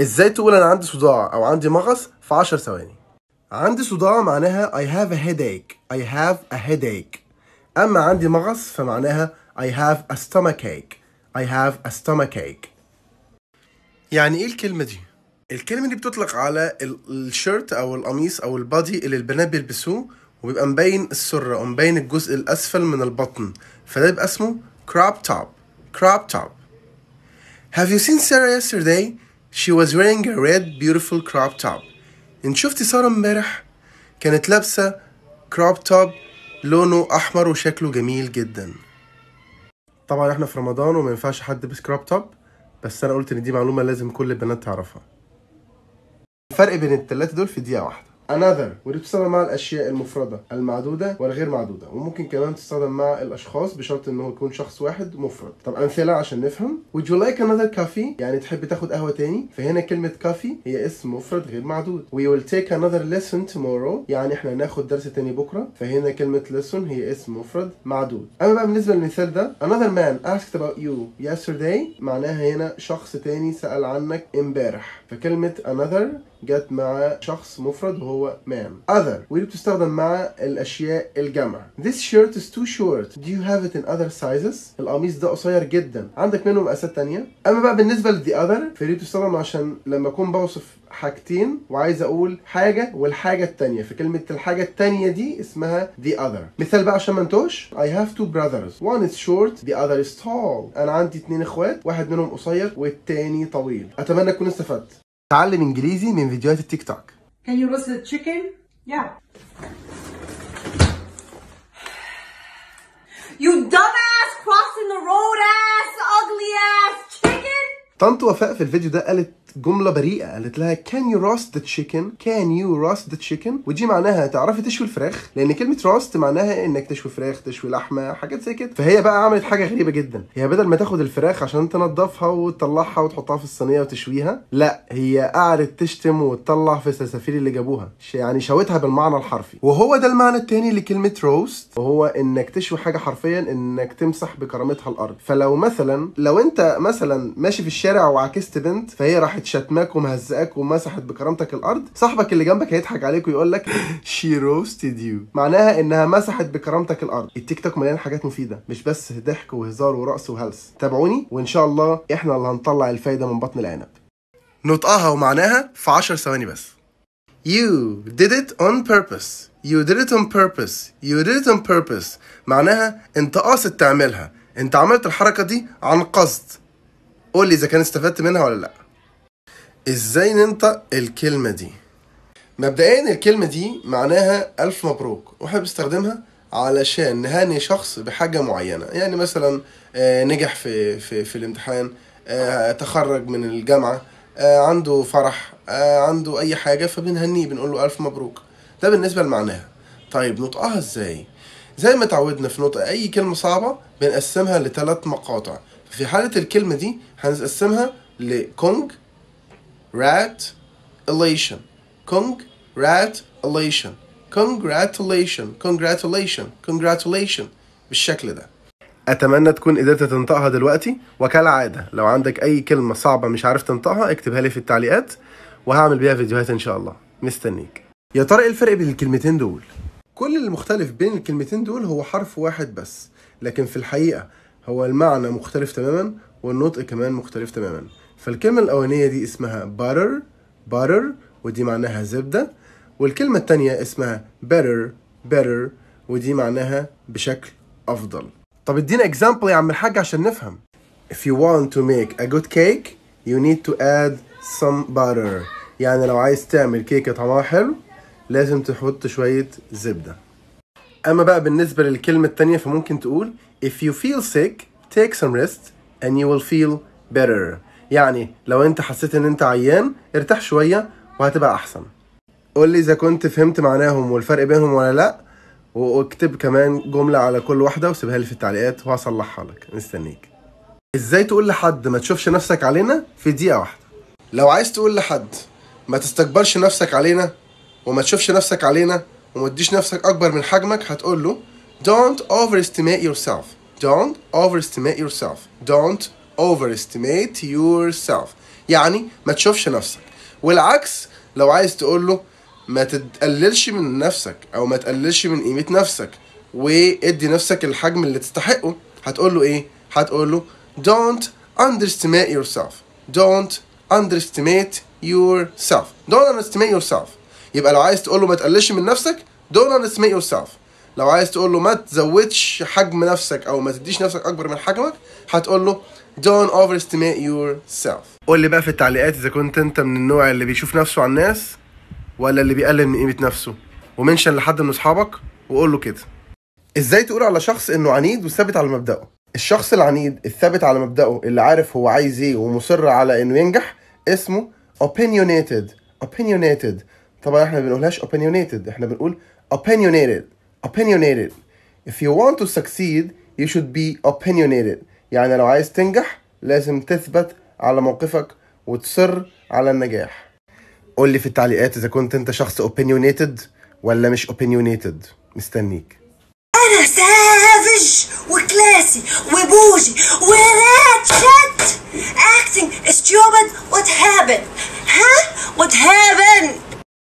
ازاي تقول انا عندي صداع او عندي مغص في 10 ثواني عندي صداع معناها I have a headache I have a headache اما عندي مغص فمعناها I have a stomachache I have a stomachache يعني ايه الكلمه دي الكلمه دي بتطلق على الشيرت او القميص او البادي اللي البنات بيلبسوه وبيبقى مبين السره ومبين الجزء الاسفل من البطن فده بيبقى اسمه crop top crop top Have you seen Sarah yesterday? She was wearing a red beautiful crop top. إن شفتي سارة امبارح كانت لابسة crop top لونه أحمر وشكله جميل جدا طبعا احنا في رمضان وما ينفعش حد يلبس كروب توب بس انا قلت ان دي معلومة لازم كل البنات تعرفها الفرق بين التلاتة دول في دقيقة واحدة another ودي بتستخدم مع الاشياء المفرده المعدوده والغير معدوده وممكن كمان تستخدم مع الاشخاص بشرط ان هو يكون شخص واحد مفرد طب امثله عشان نفهم would you like another coffee يعني تحب تاخد قهوه تاني فهنا كلمه coffee هي اسم مفرد غير معدود we will take another lesson tomorrow يعني احنا هناخد درس تاني بكره فهنا كلمه lesson هي اسم مفرد معدود اما بقى بالنسبه للمثال ده another man asked about you yesterday معناها هنا شخص تاني سال عنك امبارح فكلمه another جت مع شخص مفرد وهو هو man other ودي بتستخدم مع الاشياء الجمع this shirt is too short do you have it in other sizes القميص ده قصير جدا عندك منه مقاسات تانية اما بقى بالنسبه the other فدي بتستخدم عشان لما اكون بوصف حاجتين وعايز اقول حاجه والحاجه الثانيه فكلمه الحاجه الثانيه دي اسمها the other مثال بقى عشان ما انتوش I have two brothers one is short the other is tall انا عندي اثنين اخوات واحد منهم قصير والتاني طويل اتمنى تكون استفدت تعلم انجليزي من فيديوهات التيك توك Can you roast the chicken? Yeah. You dumbass crossing the road ass ugly ass chicken. طنط وفاء في الفيديو ده قالت جمله بريئه قالت لها كان يو roast the تشيكن كان يو roast the تشيكن ودي معناها تعرفي تشوي الفراخ لان كلمه roast معناها انك تشوي فراخ تشوي لحمه حاجات زي كده فهي بقى عملت حاجه غريبه جدا هي بدل ما تاخد الفراخ عشان تنضفها وتطلعها وتحطها في الصينيه وتشويها لا هي قعدت تشتم وتطلع في السلسفيل اللي جابوها يعني شوتها بالمعنى الحرفي وهو ده المعنى التاني لكلمه روست وهو انك تشوي حاجه حرفيا انك تمسح بكرامتها الارض فلو مثلا لو انت مثلا ماشي في الشارع وعكست بنت فهي راح راحت شتماك ومهزقاك ومسحت بكرامتك الارض صاحبك اللي جنبك هيضحك عليك ويقول لك شي روستد يو معناها انها مسحت بكرامتك الارض التيك توك مليان حاجات مفيده مش بس ضحك وهزار ورقص وهلس تابعوني وان شاء الله احنا اللي هنطلع الفايده من بطن العنب نطقها ومعناها في 10 ثواني بس You did it on purpose. You did it on purpose. You did it on purpose. معناها انت قاصد تعملها. انت عملت الحركة دي عن قصد. قول لي اذا كان استفدت منها ولا لا. ازاي ننطق الكلمة دي مبدئيا الكلمة دي معناها ألف مبروك واحنا بنستخدمها علشان نهني شخص بحاجة معينة يعني مثلا آه، نجح في, في, في الامتحان آه، تخرج من الجامعة آه، عنده فرح عنده أي حاجة فبنهنيه بنقول له ألف مبروك ده بالنسبة لمعناها طيب نطقها ازاي زي ما تعودنا في نطق أي كلمة صعبة بنقسمها لثلاث مقاطع في حالة الكلمة دي هنقسمها لكونج Congratulation. Congratulation. Congratulation. Congratulation. Congratulation. بالشكل ده. اتمنى تكون قدرت تنطقها دلوقتي وكالعاده لو عندك اي كلمه صعبه مش عارف تنطقها اكتبها لي في التعليقات وهعمل بيها فيديوهات ان شاء الله مستنيك يا ترى ايه الفرق بين الكلمتين دول كل المختلف بين الكلمتين دول هو حرف واحد بس لكن في الحقيقه هو المعنى مختلف تماما والنطق كمان مختلف تماما فالكلمة الأولانية دي اسمها butter butter ودي معناها زبدة والكلمة التانية اسمها better better ودي معناها بشكل أفضل طب ادينا example يا عم الحاج عشان نفهم If you want to make a good cake you need to add some butter يعني لو عايز تعمل كيكة طعمها حلو لازم تحط شوية زبدة أما بقى بالنسبة للكلمة التانية فممكن تقول If you feel sick take some rest and you will feel better يعني لو انت حسيت ان انت عيان ارتاح شوية وهتبقى احسن قول لي اذا كنت فهمت معناهم والفرق بينهم ولا لا واكتب كمان جملة على كل واحدة وسيبها لي في التعليقات وهصلحها لك مستنيك ازاي تقول لحد ما تشوفش نفسك علينا في دقيقة واحدة لو عايز تقول لحد ما تستكبرش نفسك علينا وما تشوفش نفسك علينا وما تديش نفسك اكبر من حجمك هتقول له don't overestimate yourself don't overestimate yourself don't overestimate yourself يعني ما تشوفش نفسك والعكس لو عايز تقول له ما تقللش من نفسك او ما تقللش من قيمه نفسك وادي نفسك الحجم اللي تستحقه هتقول له ايه هتقول له don't underestimate yourself don't underestimate yourself don't underestimate yourself يبقى لو عايز تقول له ما تقللش من نفسك don't underestimate yourself لو عايز تقول له ما تزودش حجم نفسك او ما تديش نفسك اكبر من حجمك هتقول له don't overestimate yourself قول لي بقى في التعليقات اذا كنت انت من النوع اللي بيشوف نفسه على الناس ولا اللي بيقلل من قيمه نفسه ومنشن لحد من اصحابك وقول له كده ازاي تقول على شخص انه عنيد وثابت على مبدأه الشخص العنيد الثابت على مبدأه اللي عارف هو عايز ايه ومصر على انه ينجح اسمه opinionated opinionated طبعا احنا ما بنقولهاش opinionated احنا بنقول opinionated opinionated if you want to succeed you should be opinionated يعني لو عايز تنجح لازم تثبت على موقفك وتصر على النجاح قول لي في التعليقات اذا كنت انت شخص اوبينيونيتد ولا مش اوبينيونيتد مستنيك انا سافج وكلاسي وبوجي وراتشت اكتنج stupid وات هابن ها وات هابن